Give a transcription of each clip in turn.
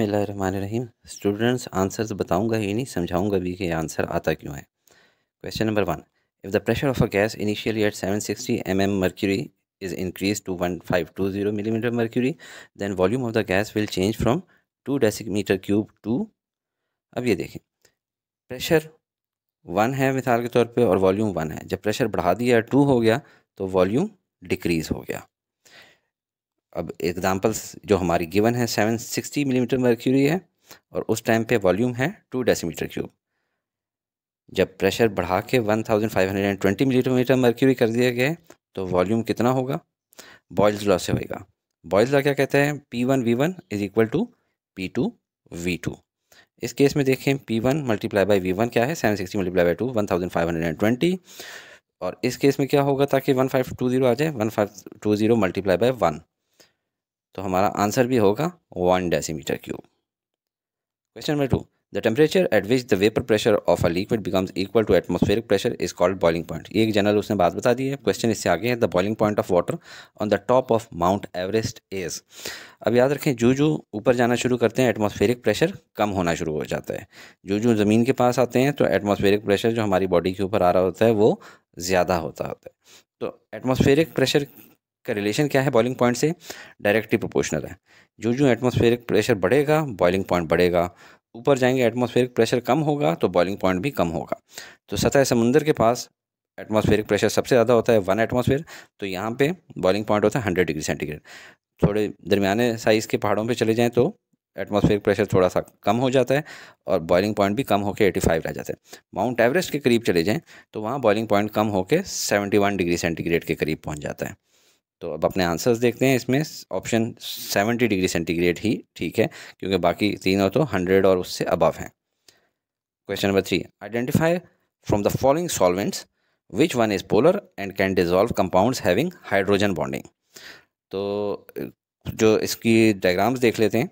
बसमीम students answers बताऊंगा ही नहीं समझाऊंगा भी कि आंसर आता क्यों है question number one if the pressure of a gas initially at 760 mm five two zero millimetre mercury than then of the gas will change from two decimetre cube to अब ये देखें pressure one है मिसाल के तौर पर और volume one है जब प्रेशर बढ़ा दिया टू हो गया तो वॉल्यूम डिक्रीज़ हो गया अब एग्ज़ाम्पल्स जो हमारी गिवन है सेवन सिक्सटी मिलीमीटर मर्क्यूरी है और उस टाइम पे वॉल्यूम है टू डेसीमीटर क्यूब जब प्रेशर बढ़ा के one thousand five hundred and twenty millimetre mercury कर दिया गया तो वॉल्यूम कितना होगा बॉयल्स लॉ से होगा बॉयल्स लॉ क्या कहते हैं P one V one is equal to P two V two इस केस में देखें P one multiply by V one क्या है seven sixty multiply by two one thousand five hundred and twenty और इस केस में क्या होगा ताकि वन फाइव टू जीरो आ जाए one five two zero multiply by one तो हमारा आंसर भी होगा one decimetre cube question number two the temperature at which the vapour pressure of a liquid becomes equal to atmospheric pressure is called boiling point ये एक general उसने बात बता दी है क्वेश्चन इससे आगे है the boiling point of water on the top of Mount Everest is अब याद रखें जो जो ऊपर जाना शुरू करते हैं एटमोस्फेरिक प्रेशर कम होना शुरू हो जाता है जो जो ज़मीन के पास आते हैं तो एटमोस्फेरिक प्रेशर जो हमारी बॉडी के ऊपर आ रहा होता है वो ज़्यादा होता होता है तो एटमॉस्फेरिक प्रेशर का रिलेशन क्या है बॉइलिंग पॉइंट से डायरेक्टली प्रोपोर्शनल है जो जो एटमॉस्फेरिक प्रेशर बढ़ेगा बॉइलिंग पॉइंट बढ़ेगा ऊपर जाएंगे एटमॉस्फेरिक प्रेशर कम होगा तो बॉइलिंग पॉइंट भी कम होगा तो सतह समुंदर के पास एटमॉस्फेरिक प्रेशर सबसे ज़्यादा होता है वन एटमॉस्फेयर तो यहाँ पर बॉइलिंग पॉइंट होता है हंड्रेड डिग्री सेंटीग्रेड थोड़े दरमियाने साइज़ के पहाड़ों पर चले जाएँ तो एटमॉस्फेरिक प्रेशर थोड़ा सा कम हो जाता है और बॉइलिंग पॉइंट भी कम होकर एटी फाइव रह जाता है माउंट एवरेस्ट के करीब चले जाएँ तो वहाँ बॉइलिंग पॉइंट कम होकर सेवेंटी वन डिग्री सेंटीग्रेड के करीब पहुँच जाता है तो अब अपने आंसर्स देखते हैं इसमें ऑप्शन सेवेंटी डिग्री सेंटीग्रेड ही ठीक है क्योंकि बाकी तीनों तो हंड्रेड और उससे अबव हैं question number three identify from the following solvents which one is polar and can dissolve compounds having hydrogen bonding तो जो इसकी डायग्राम्स देख लेते हैं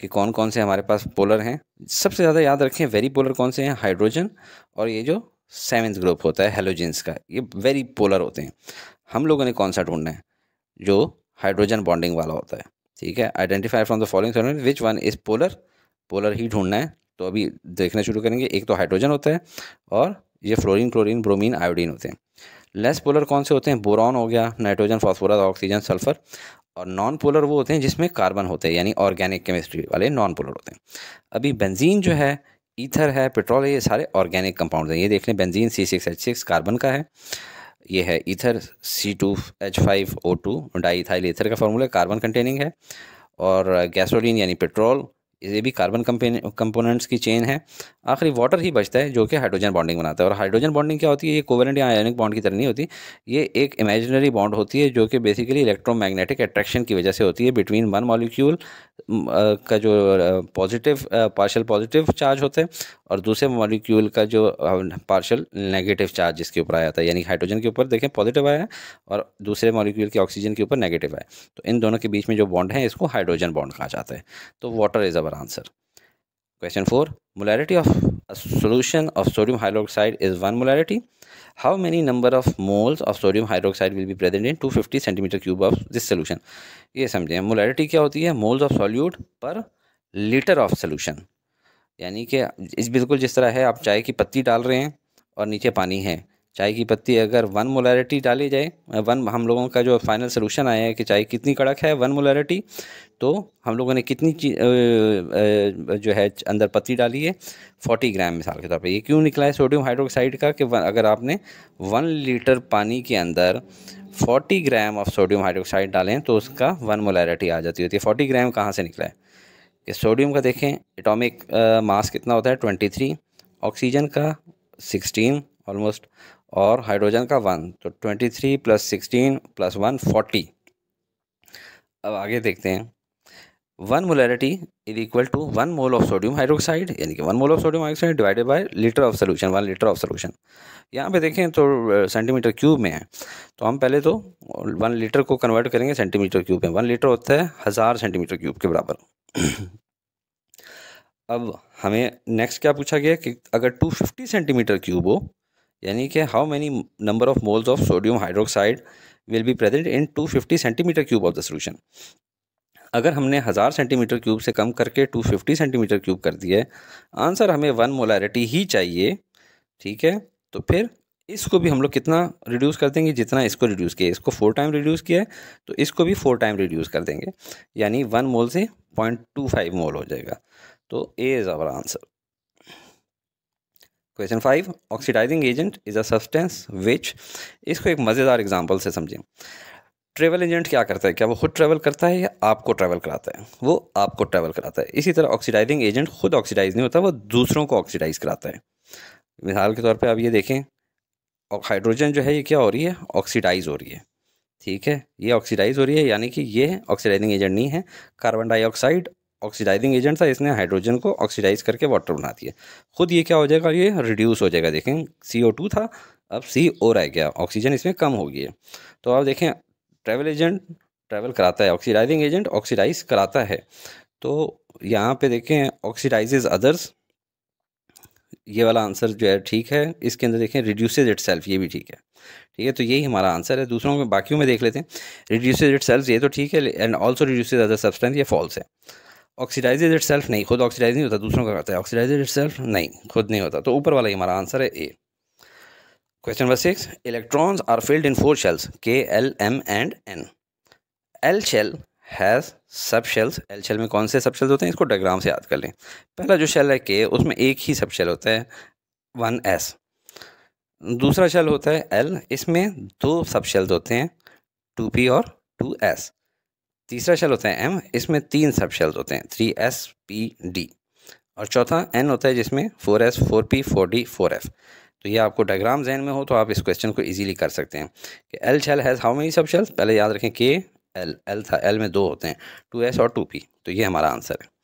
कि कौन कौन से हमारे पास पोलर हैं सबसे ज़्यादा याद रखें वेरी पोलर कौन से हैं हाइड्रोजन और ये जो सेवेंथ ग्रुप होता है हेलोजेंस का ये वेरी पोलर होते हैं हम लोगों ने कौन सा ढूंढना है जो हाइड्रोजन बॉन्डिंग वाला होता है ठीक है identify from the following which one is polar polar ही ढूंढना है तो अभी देखना शुरू करेंगे एक तो हाइड्रोजन होता है और ये फ्लोरीन क्लोरीन ब्रोमीन आयोडीन होते हैं लेस पोलर कौन से होते हैं बोरॉन हो गया नाइट्रोजन फॉस्फोरस ऑक्सीजन सल्फर और नॉन पोलर वो होते हैं जिसमें कार्बन होते हैं यानी ऑर्गेनिक केमिस्ट्री वाले नॉन पोलर होते हैं अभी बेंजीन जो है ईथर है पेट्रोल है ये सारे ऑर्गेनिक कंपाउंड हैं ये देख लें benzene C six H six carbon का है ये है ether C two H five O two diethyl ether का फॉर्मूला कार्बन कंटेनिंग है और गैसोलीन यानी पेट्रोल ये भी कार्बन कंपोनेंट्स की चेन है आखिरी वाटर ही बचता है जो कि हाइड्रोजन बॉन्डिंग बनाता है और हाइड्रोजन बॉन्डिंग क्या होती है ये कोवेलेंट या आयोनिक बॉन्ड की तरह नहीं होती ये एक इमेजिनरी बॉन्ड होती है जो कि बेसिकली इलेक्ट्रोमैग्नेटिक अट्रैक्शन की वजह से होती है बिटवीन वन मॉलिक्यूल का जो पॉजिटिव पार्शल पॉजिटिव चार्ज होता है और दूसरे मॉलिक्यूल का जो पार्शल नेगेटिव चार्ज जिसके ऊपर आया था यानी हाइड्रोजन के ऊपर देखें पॉजिटिव आया है और दूसरे मॉलिक्यूल के ऑक्सीजन के ऊपर नेगेटिव आया तो इन दोनों के बीच में जो बॉन्ड है इसको हाइड्रोजन बॉन्ड कहा जाता है तो water is our our answer. Question 4. Molarity of a solution of sodium hydroxide is 1 molarity. How many number of moles of sodium hydroxide will be present in 250 cm cube of this solution? ये समझे हैं molarity क्या होती है moles of solute per litre of solution यानी कि इस बिल्कुल जिस तरह है आप चाय की पत्ती डाल रहे हैं और नीचे पानी है चाय की पत्ती अगर वन मोलारिटी डाली जाए वन हम लोगों का जो फाइनल सोलूशन आया है कि चाय कितनी कड़क है वन मोलारिटी तो हम लोगों ने कितनी जो है अंदर पत्ती डाली है फोर्टी ग्राम मिसाल के तौर पर ये क्यों निकला है सोडियम हाइड्रोक्साइड का कि अगर आपने वन लीटर पानी के अंदर forty gram of sodium hydroxide डालें तो उसका वन मोलारिटी आ जाती होती है फोर्टी ग्राम कहाँ से निकला है कि सोडियम का देखें एटॉमिक मास कितना होता है थ्री ऑक्सीजन का सिक्सटीन ऑलमोस्ट और हाइड्रोजन का वन तो twenty three plus sixteen plus one forty अब आगे देखते हैं one molarity is equal to one mole of sodium hydroxide यानी कि one mole of sodium hydroxide divided by litre of solution one litre of solution यहाँ पे देखें तो सेंटीमीटर क्यूब में है तो हम पहले तो वन लीटर को कन्वर्ट करेंगे सेंटीमीटर क्यूब में वन लीटर होता है हज़ार सेंटीमीटर क्यूब के बराबर अब हमें नेक्स्ट क्या पूछा गया कि अगर टू फिफ्टी सेंटीमीटर क्यूब हो यानी कि how many number of moles of sodium hydroxide will be present in 250 centimetre cube of the solution अगर हमने हज़ार सेंटीमीटर क्यूब से कम करके 250 सेंटीमीटर क्यूब कर दिया है आंसर हमें वन मोलारिटी ही चाहिए ठीक है तो फिर इसको भी हम लोग कितना रिड्यूस कर देंगे जितना इसको रिड्यूस किया इसको फोर टाइम रिड्यूस किया है तो इसको भी फोर टाइम रिड्यूस कर देंगे यानी वन मोल से पॉइंट टू फाइव मोल हो जाएगा तो A is our answer question five oxidising agent is a substance which इसको एक मज़ेदार एग्जाम्पल से समझें ट्रेवल एजेंट क्या करता है क्या वो खुद ट्रैवल करता है या आपको ट्रैवल कराता है वो आपको ट्रैवल कराता है इसी तरह ऑक्सीडाइजिंग एजेंट खुद ऑक्सीडाइज नहीं होता वो दूसरों को ऑक्सीडाइज कराता है मिसाल के तौर पर आप ये देखें और हाइड्रोजन जो है ये क्या हो रही है ऑक्सीडाइज हो रही है ठीक है ये ऑक्सीडाइज हो रही है यानी कि ये ऑक्सीडाइजिंग एजेंट नहीं है कार्बन डाइऑक्साइड ऑक्सीडाइजिंग एजेंट था इसने हाइड्रोजन को ऑक्सीडाइज करके वाटर बना दिया खुद ये क्या हो जाएगा ये रिड्यूस हो जाएगा देखें सी ओ टू था अब सी ओ रह गया ऑक्सीजन इसमें कम हो गई है तो आप देखें ट्रैवल एजेंट ट्रैवल कराता है ऑक्सीडाइजिंग एजेंट ऑक्सीडाइज कराता है तो यहाँ पे देखें ऑक्सीडाइज अदर्स ये वाला आंसर जो है ठीक है इसके अंदर देखें रिड्यूसेज इट सेल्फ ये भी ठीक है ठीक है तो यही हमारा आंसर है दूसरों में बाकियों में देख लेते हैं रिड्यूसेज इट सेल्फ ये तो ठीक है and also reduces other substance ये फॉल्स है ऑक्सीडाइज इट सेल्फ नहीं खुद ऑक्सीडाइज नहीं होता दूसरों का करता है ऑक्सीडाइज इट सेल्फ नहीं खुद नहीं होता तो ऊपर वाला ही हमारा आंसर है A question number six electrons are filled in four shells K L M and N L shell has sub shells L shell में कौन से सब शेल्स होते हैं इसको डायग्राम से याद कर लें पहला जो शेल है के उसमें एक ही सब शेल होता है वन एस दूसरा शेल होता है एल इसमें दो सब शेल्स होते हैं टू पी और टू एस तीसरा शेल होता है एम इसमें तीन सब शेल्स होते हैं थ्री एस पी डी और चौथा एन होता है जिसमें four S four P four D four F तो ये आपको डायग्राम जहन में हो तो आप इस क्वेश्चन को इजीली कर सकते हैं कि L shell has how many sub shells पहले याद रखें के एल एल था एल में दो होते हैं टू एस और टू पी तो ये हमारा आंसर है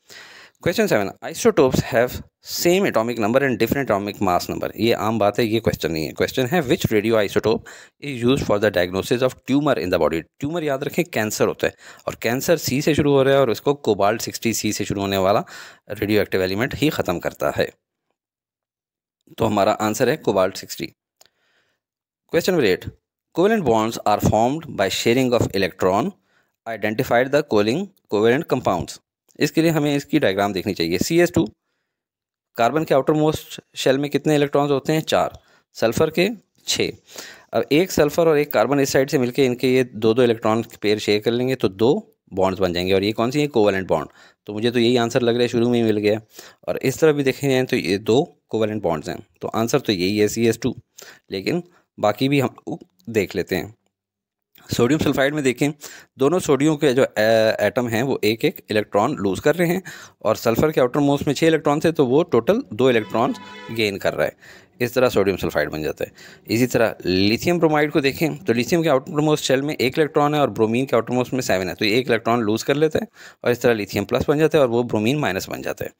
question seven isotopes have same atomic number and different atomic mass number ये आम बात है ये क्वेश्चन नहीं है क्वेश्चन है which radio isotope is use for the diagnosis of tumour in the body tumour याद रखें कैंसर होता है और कैंसर सी से शुरू हो रहा है और इसको कोबाल्ट सिक्सटी सी से शुरू होने वाला रेडियो एक्टिव एलिमेंट ही ख़त्म करता है तो हमारा आंसर है cobalt sixty question number eight covalent bonds are formed by sharing of electron identified the following covalent compounds इसके लिए हमें इसकी डायग्राम देखनी चाहिए सी एस टू कार्बन के आउटर मोस्ट शेल में कितने इलेक्ट्रॉन्स होते हैं चार सल्फर के छः अब एक सल्फर और एक कार्बन इस साइड से मिलकर इनके ये दो दो इलेक्ट्रॉन पेयर शेयर कर लेंगे तो दो बॉन्ड्स बन जाएंगे और ये कौन सी है कोवेलेंट बॉन्ड तो मुझे तो यही आंसर लग रहा है शुरू में ही मिल गया और इस तरफ भी देखे जाए तो ये दो कोवेलेंट बॉन्ड्स हैं तो आंसर तो यही है सी एस टू लेकिन बाकी भी हम देख लेते हैं सोडियम सल्फाइड में देखें दोनों सोडियम के जो एटम हैं वो एक एक इलेक्ट्रॉन लूज़ कर रहे हैं और सल्फ़र के आउटर मोस्ट में छः इलेक्ट्रॉन थे तो वो टोटल दो इलेक्ट्रॉन गेन कर रहा है इस तरह सोडियम सल्फाइड बन जाता है इसी तरह लिथियम ब्रोमाइड को देखें तो लिथियम के आउटरमोस्ट शेल में एक इलेक्ट्रॉन है और ब्रोमीन के आउटरमोस्ट में सेवन है तो एक इलेक्ट्रॉन लूज़ कर लेते हैं और इस तरह लिथियम प्लस बन जाता है और वो ब्रोमीन माइनस बन जाता है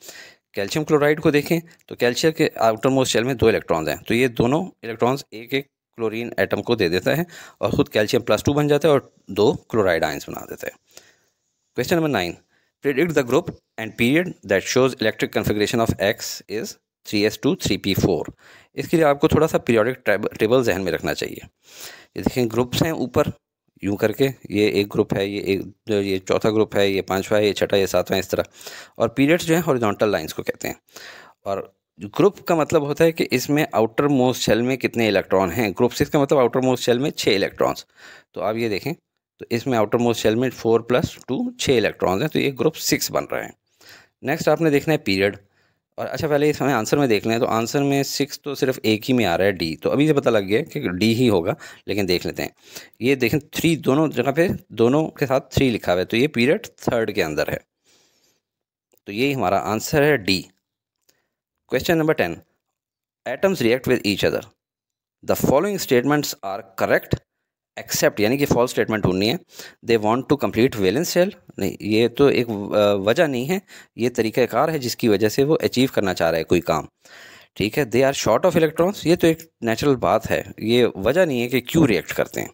कैल्शियम क्लोराइड को देखें तो कैल्शियम के आउटरमोस्ट शेल में दो इलेक्ट्रॉन्स हैं तो ये दोनों इलेक्ट्रॉन्स एक एक क्लोरीन एटम को दे देता है और खुद कैल्शियम प्लस टू बन जाता है और दो क्लोराइड आयंस बना देते हैं question number nine group and period that shows electric configuration of X is three S two three P four इसके लिए आपको थोड़ा सा पीरियोडिक टेबल जहन में रखना चाहिए ये देखें ग्रुप्स हैं ऊपर यूं करके ये एक ग्रुप है ये एक ये चौथा ग्रुप है ये पांचवा है ये छठा ये सातवां इस तरह और पीरियड्स जो हैं हॉरिजॉन्टल लाइंस को कहते हैं और ग्रुप का मतलब होता है कि इसमें आउटर मोस्ट शेल में कितने इलेक्ट्रॉन हैं ग्रुप सिक्स का मतलब आउटर मोस्ट शेल में छः इलेक्ट्रॉन्स तो आप ये देखें तो इसमें आउटर मोस्ट शेल में फोर प्लस टू छः इलेक्ट्रॉन्स हैं तो ये ग्रुप सिक्स बन रहे हैं नेक्स्ट आपने देखना है पीरियड और अच्छा पहले इस हमें आंसर में देख लें तो आंसर में सिक्स तो सिर्फ एक ही में आ रहा है डी तो अभी से पता लग गया कि डी ही होगा लेकिन देख लेते हैं ये देखें थ्री दोनों जगह पे दोनों के साथ थ्री लिखा हुआ है तो ये पीरियड थर्ड के अंदर है तो यही हमारा आंसर है D question number ten atoms react with each other the following statements are correct except यानी कि फॉल्स स्टेटमेंट ढूंढनी है they want to complete valence shell नहीं ये तो एक वजह नहीं है ये तरीक़ाकार है जिसकी वजह से वो अचीव करना चाह रहा है कोई काम ठीक है they are short of electrons ये तो एक नेचुरल बात है ये वजह नहीं है कि क्यों रिएक्ट करते हैं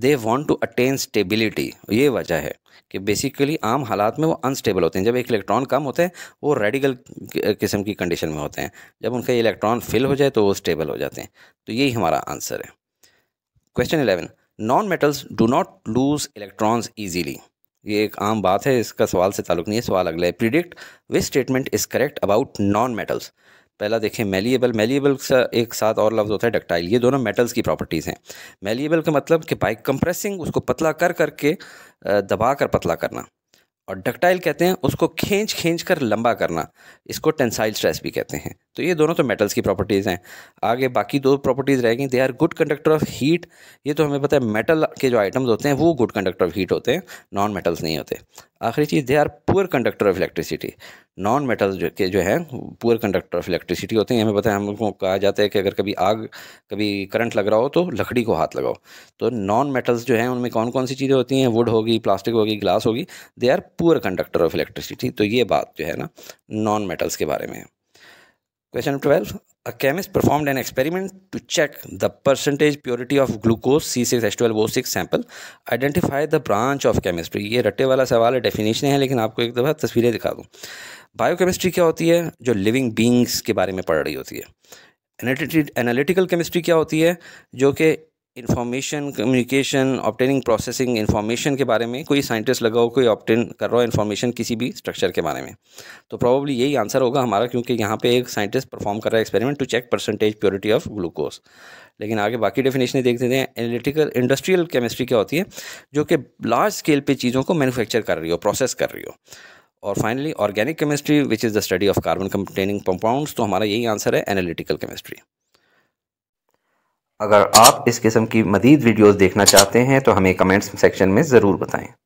they want to attain stability ये वजह है कि बेसिकली आम हालात में वो अनस्टेबल होते हैं जब एक इलेक्ट्रॉन कम होते हैं वो रेडिकल किस्म की कंडीशन में होते हैं जब उनका इलेक्ट्रॉन फिल हो जाए तो वो स्टेबल हो जाते हैं तो यही हमारा आंसर है question eleven non metals do not lose electrons easily ये एक आम बात है इसका सवाल से ताल्लुक नहीं है सवाल अगला है predict which statement is correct about non metals पहला देखें मेलिएबल मेलिएबल का एक साथ और लफ्ज़ होता है डक्टाइल ये दोनों मेटल्स की प्रॉपर्टीज़ हैं मेलिएबल का मतलब कि बाइक कंप्रेसिंग उसको पतला कर करके दबा कर पतला करना और डक्टाइल कहते हैं उसको खींच खींच कर लंबा करना इसको टेंसाइल स्ट्रेस भी कहते हैं तो ये दोनों तो मेटल्स की प्रॉपर्टीज़ हैं आगे बाकी दो प्रॉपर्टीज़ रह गई they are good conductor of heat ये तो हमें पता है मेटल के जो आइटम्स होते हैं वो गुड कंडक्टर ऑफ हीट होते हैं नॉन मेटल्स नहीं होते आखिरी चीज़ they are poor conductor of electricity non metal जो के जो है पुअर कंडक्टर ऑफ इलेक्ट्रिसिटी होते हैं हमें पता है हम लोगों को कहा जाता है कि अगर कभी आग कभी करंट लग रहा हो तो लकड़ी को हाथ लगाओ तो नॉन मेटल्स जो हैं उनमें कौन कौन सी चीज़ें होती हैं वुड होगी प्लास्टिक होगी ग्लास होगी they are poor conductor of electricity तो ये बात जो है ना नॉन मेटल्स के बारे में है question twelve a chemist performed an experiment to check the percentage purity of glucose C six S twelve O six sample identify the branch of chemistry ये रट्टे वाला सवाल है डेफिनेशन है लेकिन आपको एक दफ़ा तस्वीरें दिखा दूँ बायो केमिस्ट्री क्या होती है जो लिविंग बींग्स के बारे में पढ़ रही होती है एनालिटिकल केमिस्ट्री क्या होती है जो कि information communication obtaining processing information के बारे में कोई साइंटिस्ट लगा हो कोई ऑप्टेन कर रहा हो इन्फॉर्मेशन किसी भी स्ट्रक्चर के बारे में तो प्रॉब्ली यही आंसर होगा हमारा क्योंकि यहाँ पे एक साइंटिस्ट परफॉर्म कर रहा है experiment to check percentage purity of glucose लेकिन आगे बाकी डेफिनेशन देख देते हैं एनालिटिकल इंडस्ट्रियल केमिस्ट्री क्या होती है जो कि लार्ज स्केल पर चीज़ों को मैनुफैक्चर कर रही हो प्रोसेस कर रही हो और finally organic chemistry which is the study of carbon containing compounds तो हमारा यही आंसर है एनालिटिकल केमिस्ट्री अगर आप इस किस्म की मज़ीद वीडियोस देखना चाहते हैं तो हमें कमेंट्स सेक्शन में ज़रूर बताएं